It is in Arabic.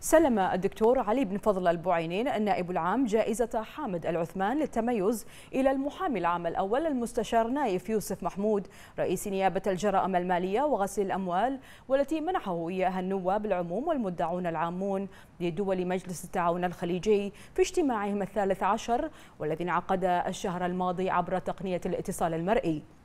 سلم الدكتور علي بن فضل البعينين النائب العام جائزة حامد العثمان للتميز إلى المحامي العام الأول المستشار نايف يوسف محمود رئيس نيابة الجرائم المالية وغسل الأموال والتي منحه إياها النواب العموم والمدعون العامون لدول مجلس التعاون الخليجي في اجتماعهم الثالث عشر والذي انعقد الشهر الماضي عبر تقنية الاتصال المرئي